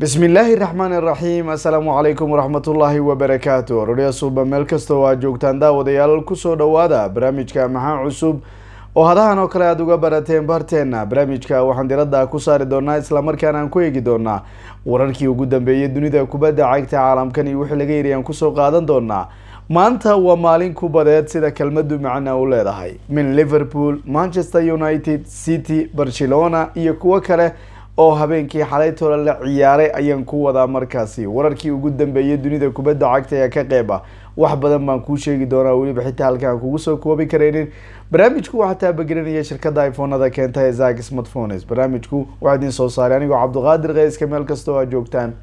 bismillaahi raxmaan iraxiim assalaamu calaykum waraxmatullaahi wabarakaatu orodya suuba meel kastoo aad joogtaan daawadayaal kusoo dhowaada barnaamijka maxaa cusub oo hadahan oo kale aada uga barateen barteenna barnaamijka waxaan diradda ku saari doonaa islamarkaana aan ku eegi doonaa wararkii ugu dambeeyay dunida kubadda cagta caalamkan iyo wixii laga yariyaan kusoo qaadan doonaa maanta waa maalin kubadeed sida kelmadu macna u leedahay min liverpool manchester united city barcelona iyo kuwo kale oo habeenkii xalaytoola la ciyaaray ayaan ku wadaa markaasi wararkii ugu dambeeyay dunida kubadda cagta ee ka qeyb ah wax badan baan kuu sheegi doonaa weliba xitaa aan kugu soo koobi karaynin barnaamijku waxaa taabagelinaya shirkadda iphonada keenta ee zak smartphones barnaamijku waxaa idin soo saaray anigoo cabduqaadir kheyska meel kasta aad joogtaan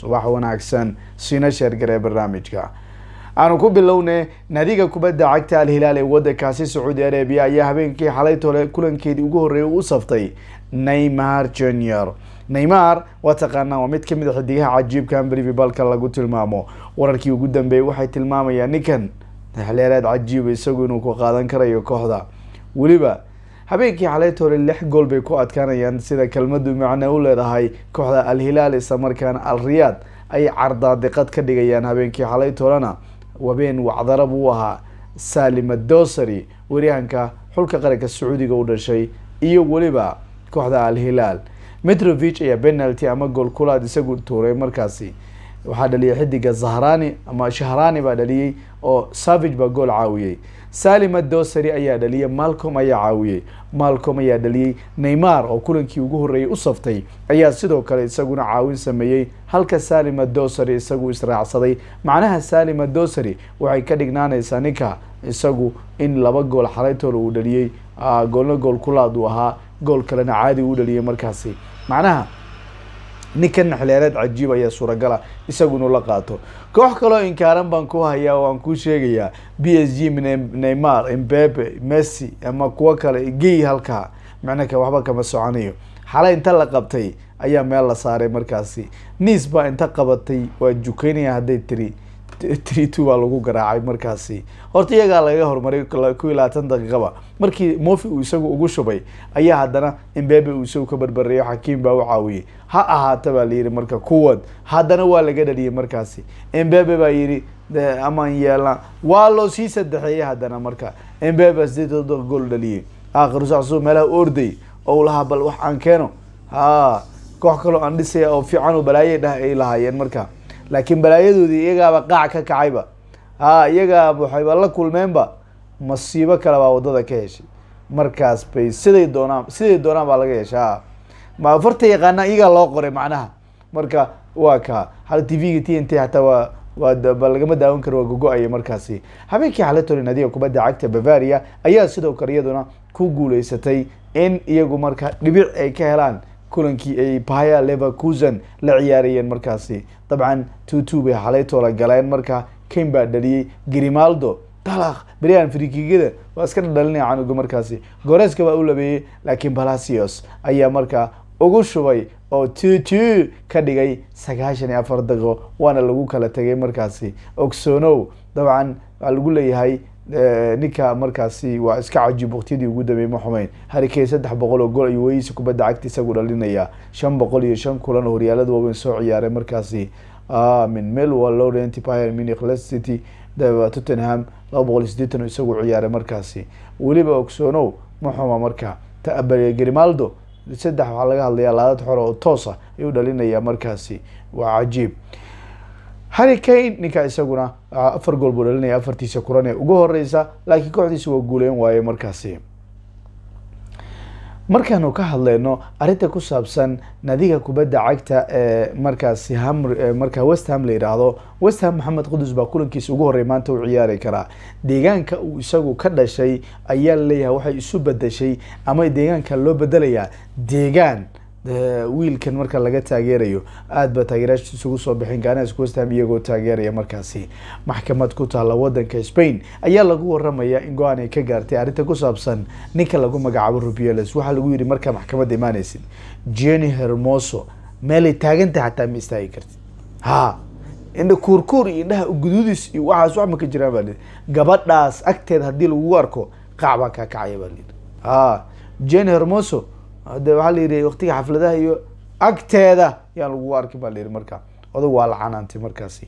subax wanaagsan siina sheergaree barnaamijka aanu ku bilowne nadiga kubadda cagta alhilaal ee wadankaasi sacuudi arabiya ayaa habeenkii xalay tole kulankeedii ugu horreeyay u saftay neymar junior neymar waa taqaanaa waa mid kamid a ah xidigaha cajiibkan brivibalka lagu tilmaamo wararkii ugu dambeeyey waxay tilmaamayaan ninkan dexleeraad cajiiba ah isagu inuu ku qaadan karayo kooxda weliba habeenkii xaleyta hore lix gool bay ku adkaanayaan sida kelmadu macno u leedahay kooxda alhilaal hilaal islamarkaana al riyaad ay cardaadiqad ka dhigayaan habeenkii xaleyta horena wabeen wacdara buu ahaa salima dosary waryahanka xulka qaranka sacuudiga u dhashay iyo weliba kooxda alhilaal hilaal metrovich ayaa penalty ama gool kulaad isagu tuuray markaasi waxaa dhaliyay xidiga zahrani ama shahrani baa dhaliyey oo savage baa gool caawiyey salima dosari ayaa dhaliyay malcom ayaa caawiyey malcom ayaa dhaliyey neymar oo kulankii ugu horreeyay u saftay ayaa sidoo kale isaguna caawin sameeyey halka salima dosari isagu israacsaday macnaha salima dosari waxay ka dhignaanaysaa ninka isagu in laba gool xalaytool uu dhaliyey ah, goolna gool kulaad uu ahaa gool kalena caadi uu dhaliyey markaasi macnaha ninka naxleeleed cajiib ayaa suuragala isagunu la qaato koox kaloo inkaaran baan ku hayaa waan kuu sheegayaa b s g neymar imbepe messi ama kuwo kale gey halkaa macnaka waxba kama soconayo xala inta la qabtay ayaa meel la saaray markaasi niis baa inta qabatay waa jukaynaya hadday tiri tree two baa lagu garaacay markaasi horta iyagaa laga horumaray ku iyo labaatan daqiiqaba markii mofi uu isagu ugu shubay ayaa haddana imbabe uu isagu ka barbarreeyo xakiim baa u caawiyey ha ahaata baa layidhi marka kuwan haddana waa laga dhaliyey markaasi imbabe baa yidhi eh, amaan yeela waa loo sii sadexeeyey haddana marka imbabe sideed gool dhaliyey aakhirusa asagoo meelaha orday ou lahaa bal wax aan keeno ha koox kaloo aan dhisaya oo fiican oo balaaye dhah ay lahaayeen marka laakiin balaayadoodii iyagaaba qaac ka kacayba haa iyagaaba waxayba la kulmeenba masiibo kale baa waddada ka heshay markaas bay siday doonaan siday doonaan baa laga heshay a ma afarta yaqaana iyagaa loo qoray macnaha marka waa kaa hal t v-ga t n t hataa waa waaba lagama daawan karo waa gogo-aya markaasi habeenkii xalitoli adiga kubadda cagta bavaria ayaa sidoo kale iyaduna ku guulaysatay in iyagu marka dhibic ay ka helaan kulankii ay baya leverkusen la ciyaarayeen markaasi dabcan two two bay xalaytoola galeen marka kane baa dhaliyey grimaldo dalaq beryahan frikigada waa iska dhalinaya canuga markaasi goreeska waa u labeeyey laakiin balacios ayaa markaa ugu shubay oo two ka dhigay sagaashan iyo afar daqo waana lagu kala tegay markaasi ogsonow dabcan waa lagu leeyahay Eh, ninka markaasi waa iska cajib waqtiyadii ugu dambeeyey ma xumeyn harikey saddex boqol oo gol ayuu weyhiisa kubadda cagta isagu dhalinayaa shan boqol iyo shan kulan oo horyaalada waaweyn soo ciyaaray markaasi min melwal laurent pyr munich les city tottenham laba boqol iyo sideetan oo isagu ciyaaray markaasi weliba ogsoonow ma xuma marka grimaldo saddex waxaa laga hadlayaa laadad xore oo toosa ah, ayuu dhalinayaa markaasi waa cajiib harry kane ninka isaguna afar gool buu dhalinaya afartiisa kulan ee ugu horeysa laakiin kooxdiisa waa guuleyn waaye markaasi markaanu ka hadleyno arrinta ku saabsan nadiga kubadda cagta ee markaasi ham e, markaa west ham la yidhaahdo west ham maxamed qudus baa kulankiisa ugu horey maanta u ciyaari karaa deegaanka uu isagu ka dhashay ayaa laleeyahay waxay isu bedeshay ama deegaanka loo bedelayaa deegaan wiilkan marka laga taageerayo aada baa taageeraasha isugu soo bixin ganas westham iyagoo taageeraya markaasi maxkamad ku taalla wadanka spain ayaa lagu waramayaa in go-aan ay ka gaartay arrinta ku saabsan ninka lagu magacaabo rubieles waxaa lagu yidhi markaa maxkamadda imaanaysid jenny hermoso meelay taagantay xataa ma istaagi kartid ha indha kuurkuur iyo indhaha guduudis iyo waxaas wax ma ka jiraan baa lii gabadhaas agteed haddii lagugu arko qaac baa kaa kacaya baa lii ha jenny hermoso Ah, de waxaa la yidhi waktiga xafladaha iyo agteeda yaa lagu arkin baa layihi markaa odag waa la canaantay markaasi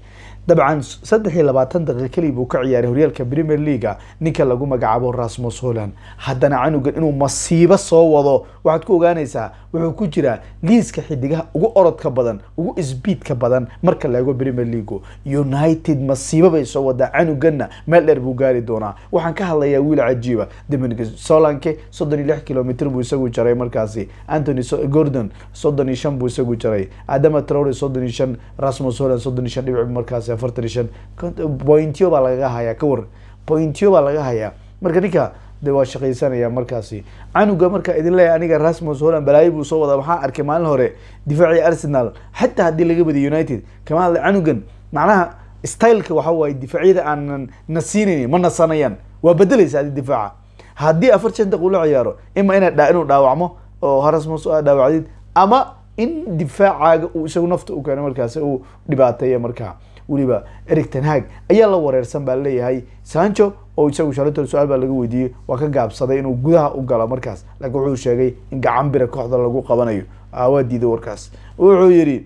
dabcan saddex iyo labaatan daqiiq keliya buu ka ciyaaray horyaalka premier leaga ninka lagu magacaabo rasmus holland haddana canugan inuu masiibo soo wado waxaad ku ogaanaysaa wuxuu ku jiraa liiska xidigaha ugu orodka badan ugu isbiidka badan marka laego premier leago united masiibo bay soo wadaa canuganna meel dheer buu gaari doonaa waxaan ka hadlayaa wiil cajiiba dominic solanke soddon iyo lix kilomitr buu isagu jaray markaasi antony gordon soddon iyo shan buu isagu jaray adama trowre soddon iyo shan rasmus holland soddon iyo shan dhibic markaasi afartan iyo shan pointyo baa lagaga hayaa ka war pointyo baa laga hayaa marka ninka de waa shaqaysanaya markaasi canuga marka idin leeyahy aniga rasmus holland balaayo buu soo wadaa waxaa arkay maalin hore difaacii arsenal xataa haddii laga badiyo united kama hadla canugan macnaha styleka waxa waaye difaacyada aanan na ma nasanayaan waa bedeleysa adi difaaca haddii afar jan daq ula ciyaaro ima ina inuu dhaawacmo oo rasmus ah dhaawacdid ama in difaacaaga uu isagu nafta u keeno markaasi uu dhibaateeya markaa weliba eric tenhag ayaa la wareersan baa laleeyahay sancho oo isagu shalintan su-aal baa laga weydiiyey waa ka gaabsaday inuu gudaha u galo markaas laakiin wuxuu sheegay in gacan bira kooxda lagu qabanayo waa diiday warkaas wuxuu yihi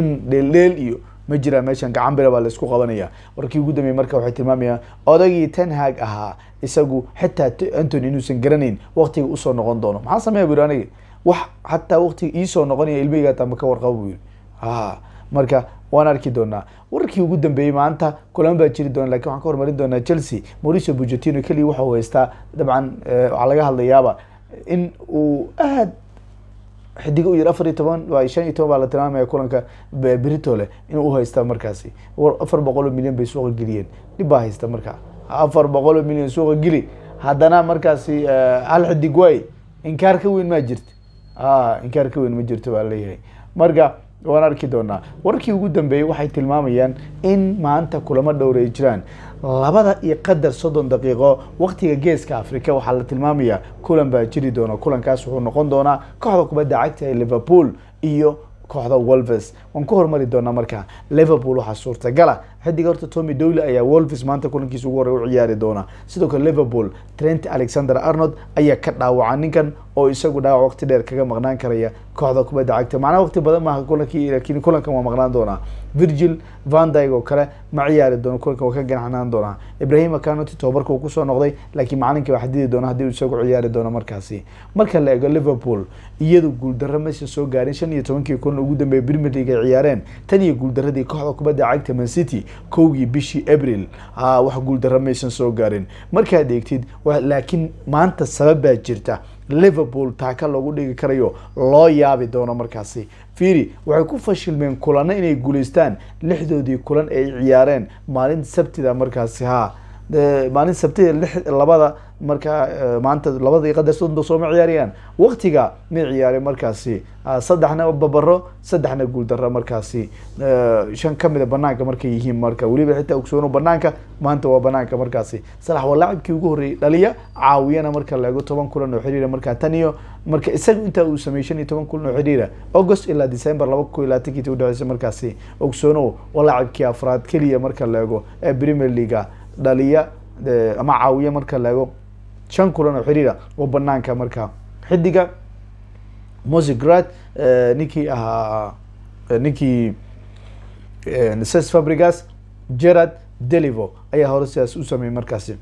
in dheeldheel iyo ma jiraa meeshan gacan bira baa laisku qabanaya warkii ugu dambeeyey marka waxay tilmaamayaan odagii tenhag ahaa isagu xitaa antony inuusan garanayn waktiga usoo noqon doono maxaa sameya bu aniga wax hataa waktiga iisoo noqonaya ilmaheyga hataa maka warqaba bu yiri marka waan arki doonaa wararkii ugu dambeeyey maanta kulamo baa jiri doona lakin waxaan ka horumarin doonaa chelsea mauricio bugetino keliya waxa haystaa dabcan eh, waxaa laga hadlayaaba in uu aad xidigo u yar afar iyo toban waa shan iyo toban baa la tilmaamaya kulanka britole inuu uhaysta markaasi afar boqol oo milyan bay suuqa geliyeen dhib baa haysta markaa afar boqol oo milyan suuqa geli haddana markaasi hal eh, xidig waay inkaar ka weyn maa jirto inkaar ka weyn ma jirto ah, baa leeyahay marka waan arki doonaa wararkii ugu dambeeyey waxay tilmaamayaan in maanta kulamo dhowr ay jiraan labada iyo qadar soddon daqiiqo waqtiga geeska afrika waxaa la tilmaamayaa kulan baa jiri doona kulankaas wuxuu noqon doonaa kooxda kubadda cagta ee liverpool iyo kooxda wolves waan ku hormari doonaa markaa liverpool waxaa suurtagala xidiga horta tommy doyle ayaa wolves maanta kulankiisa ugu horey u ciyaari doona sidoo kale liverpool trent alexander arnold ayaa ka dhaawaca ninkan oo isagu dhaawac waqti dheer kaga maqnaan karaya kooxda kubadda cagta macnaha waqti badan maaha kulankii laakiin kulankan waa maqnaan doonaa virgil vandig oo kale ma ciyaari doono kulankan waa ka ganaxnaan doonaa ibrahima canoti tobabarka uu kusoo noqday laakiin macalinkii waa xadidi doona haddii uu isagu ciyaari doono markaasi marka la ego liverpool iyadu guuldarro maysan soo gaarin shan iyo tobankii kulan ugu dambeeya premier league ay ciyaareen tan iyo guuldarradii kooxda kubadda cagta man city kowgii bishii abril wax guuldaro maysan soo gaarin markaad eegtid laakiin maanta sababbaa jirta liverpool taaka loogu dhigi karayo loo yaabi doono markaasi fiiri waxay ku fashilmeen kulanno inay guulaystaan lixdoodii kulan ay ciyaareen maalin sabtida markaasi ha maalin sabtida labada marka eh, maanta labada iqada sodo sooma ciyaarayaan waktiga ma ciyaare markaasi ah, saddexna babaro saddexna guuldara markaasi eh, shan ka mida banaanka markay yihiin marka weliba xitaa ogsoono banaanka maanta waa banaanka markaasi salax waa laacibkii ugu horreeyay dhaliya caawiyana marka laego toban kulan oo xiriira markaa tan iyo marka isaga intaa uu sameeyey shan iyo toban kulan oo xidhiira august ilaa december laba kun iyo labaatankiita udhexeysa markaasi ogsoono waa laacibkii afraad keliya marka laego ee premier leaga dhaliya eh, ama caawiya marka laego shan kulan oo xiriira oo banaanka marka xidiga mosegrad eh, ninkii ahaa eh, ninkii eh, ses fabrigas gerard delivo ayaa hore sidaas u sameeyey markaasi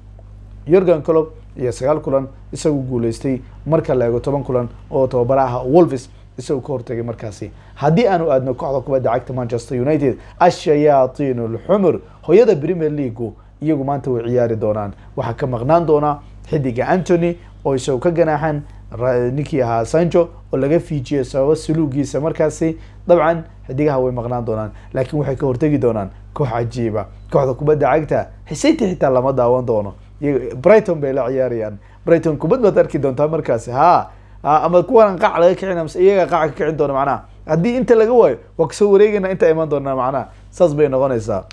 yorgan colob iyo sagaal kulan isagu guuleystay marka la eego toban kulan oo aha wolves isagu ka hortagay markaasi haddii aanu aadno kooxda kubadda cagta manchester united ashayaatiin ashayaatiinulxumur hoyada premier leagu iyagu maanta way ciyaari doonaan waxaa ka maqnaan doonaa xidiga antony oo isagoo ka ganaaxan ninkii ahaa sanjo oo laga fiijiyay sababa saluugiisa markaasi dabcan xidigaha way maqnaan doonaan laakiin waxay ka hortegi doonaan koox cajiiba kooxda kubadda cagta xisayntii xitaa lama daawan doono brighton bay la ciyaarayaan brighton kubad baad arki doontaa markaasi ha ama kuwanan qac laga kicin amse iyaga qaca ka kicin doona macnaha haddii inta laga waayo waa kasoo wareegayna inta iman doonaa macnaha saas bay noqonaysaa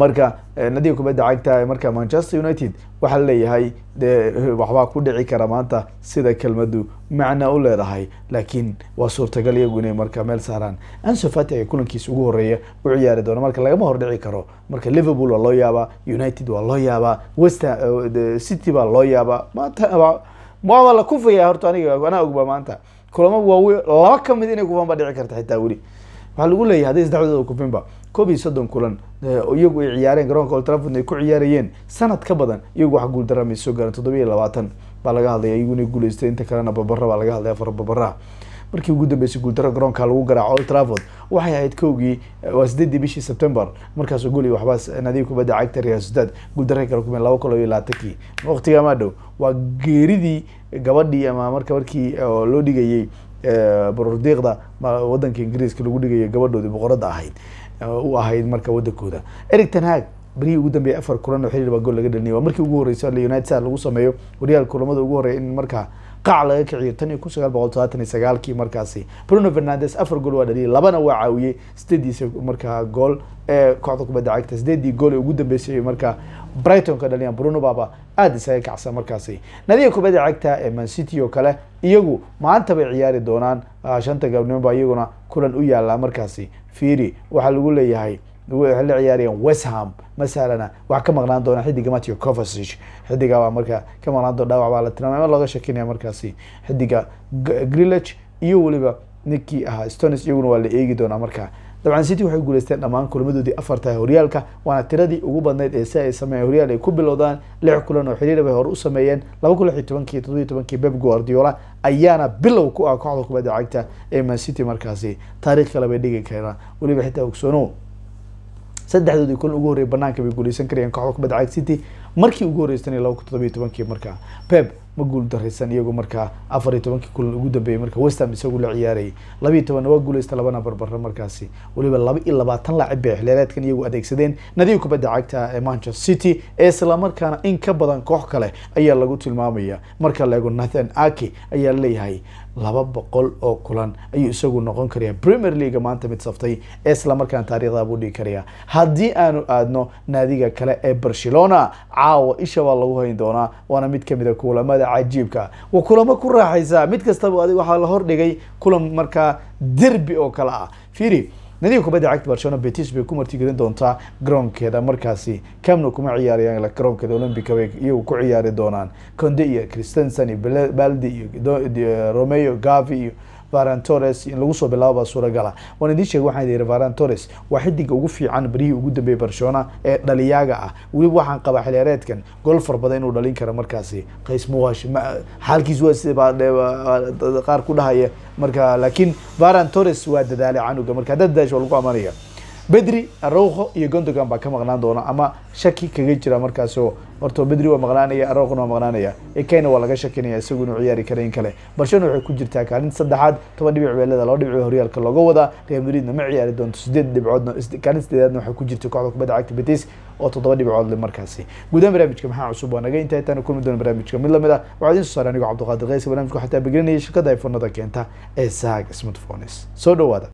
marka eh, nadiib kubadda cagta marka manchester united waxaa laleeyahay dee eh, waxbaa ku dhici kara maanta sida kelmadu macna u leedahay laakiin waa suurtagal iyagu inay marka meel saaraan ansofati ay kulankiisa ugu horeeya u ciyaari doona marka lagama hordhici karo marka liverpool waa loo yaabaa united waa loo yaabaa west eh, city baa loo yaabaa maanta waaba la kufaya horta aniga anaa ogba maanta kulamo waawe laba ka mid inay kufanba dhici karta xitaa weli waxaa lagu leeyahy hadday sadexdooda kufinba koob iyo soddon kulan iyagu ay ciyaareen garoonka oltraford ay ku ciyaarayeen sanad ka badan iyagu wax guul daraamay soo gaareen toddobiyo labaatan baa laga hadlaya iyaguna guuleystay inta kalena babara baa laga hadlaya afar babaraha markii ugu dambeysay guuldaro garoonka lagu garaaco old traford waxay ahayd kowgii waa sideedii bishii september markaasuu gol iyo waxbaas naadiga kubadda cagta real sociedad guuldaray kumeen laba kun iyo labaatankii waqtiga dhow waa geeridii gabadhii ama marka markii loo dhigayay borordiiqda wadanka ingiriiska lagu dhigaya gabadhoodii boqorada ahayd uh, u ahayd marka wadankooda eric tanhag berihii ugu dambeeyay afar kulan oo xiriir baa gool laga dhaliniy waa markii ugu horeysa leonited sa lagu sameeyo waryaal kulamada ugu horreya in markaa qaac laga kiciyo tan iyo kun sagaal boqol todobaatan iyo sagaalkii markaasi bruno fernandes afar gool waa dhaliyay labana waa caawiyey sideediisa markaa gool ee kooxda kubadda cagta sideedii gool ee ugu dambeysay markaa brighton ka dhaliyan bruno baba aada isaga kacsan markaasi nadiga kubadda cagta ee mancity oo kale iyagu maanta bay ciyaari doonaan ah, shanta galabnimoba iyaguna kulan u yaalaa markaasi fiiri waxaa lagu leeyahay waxay la ciyaarayaan westham masalana waxaa ka maqnaan doona xidiga matthew covasic xidiga waa markaa ka maqnaan doona dhawac baa la tilmaamay looga shakinaya markaasi xidiga grillage iyo weliba ninkii ahaa stones iyaguna waa la eegi doonaa markaa dabcan city waxay guuleysteen dhammaan kulamadoodii afarta horyaalka waana tiradii ugu badnayd ee si ay sameeyeen horyaal ay ku bilowdaan lix kulan oo xiriir bay hore u sameeyeen laba kun lix iyo tobankii todoba iyo tobankii beb guardiola ayaana bilow ku ah kooxda kubadda cagta ee man city markaasi taariikh kale bay dhigi karaan weliba xitaa ogsoonow saddexdoodii kun ugu horrey banaanka bay guuleysan karayeen kooxda kubadda cag city markii ugu horeysana laba kun todobiyo tobankii markaa pep ma guul daraysan iyagu markaa afar iyo tobankii kulan ugu dambeeyey marka westham isagu la ciyaarayay labiiyo tobanna waa guuleysta labana barbara markaasi weliba laba iyo labaatan laacib bay iyagu adeegsadeen nadiib kubadda cagta ee manchester city ee islamarkaana in ka badan koox kale ayaa lagu tilmaamaya marka la eego nathan aki ayaa leeyahay laba boqol oo kulan ayuu isagu noqon karaya premier league maanta mid saftay ee isla markaan buu dhigi karaya haddii aanu aadno naadiga kale ee barcelona caawa isha baa lagu hayn doonaa waana mid kamid a ah kulamada dhinacyada cajiibkaa wa kulamo ku raaxaysaa mid kastaba adig waxaa la hor dhigay kulan markaa derbi oo kale ah firi nadiga kubadda cagta barcelona betis bay ku martigelin doontaa garoonkeeda markaasi camno kuma ciyaarayaan garoonkeeda olombica bay iyagu ku ciyaari doonaan conde iyo christensen iyo baldi iyo romeo gavi iyo varan torres in lagu soo bilaabobaa suuragala waan idiin sheegay waxaan idhi varan torres waa xidiga ugu fiican baryihii ugu dambeeyey barcelona ee dhaliyaaga ah weliba waxaan qabaa xilheereedkan gool far badan inuu dhalin karo markaasi qays muwash xaalkiis waa siqaar ku dhahaya marka laakiin varan torres waa dadaalay canuga marka haddaad dadaasha waa lagu amaanaya bedri arauqo iyo gondogan baa ka maqnaan doona ama shaki kaga jira markaasoo horto bedri waa maqnaanaya arauqna waa maqnaanaya ekeyna waa laga shakinaya isagu ciyaari kara kale barcelona waxay ku jirtaa kaalin saddexaad toban dhibic beelada laba dhibicoo horyaalka looga wadaa real madridna ma ciyaari doonto sideed dhibcoodna kaalin sideedaadna waxaa ku jirta kooxda kubadda cagta betis oo toddoba dhibcood le markaasi guudahan barnaamijka maxaa cusub waa naga intaa taan kulmi doona barnaamijka mid lamid ah waxaa idiin soo saare anigoo cabdiqaadir kays barnamijka waxaa taabagelinaya shirkadda ifonada keenta ee saag smartphones soo dhawaada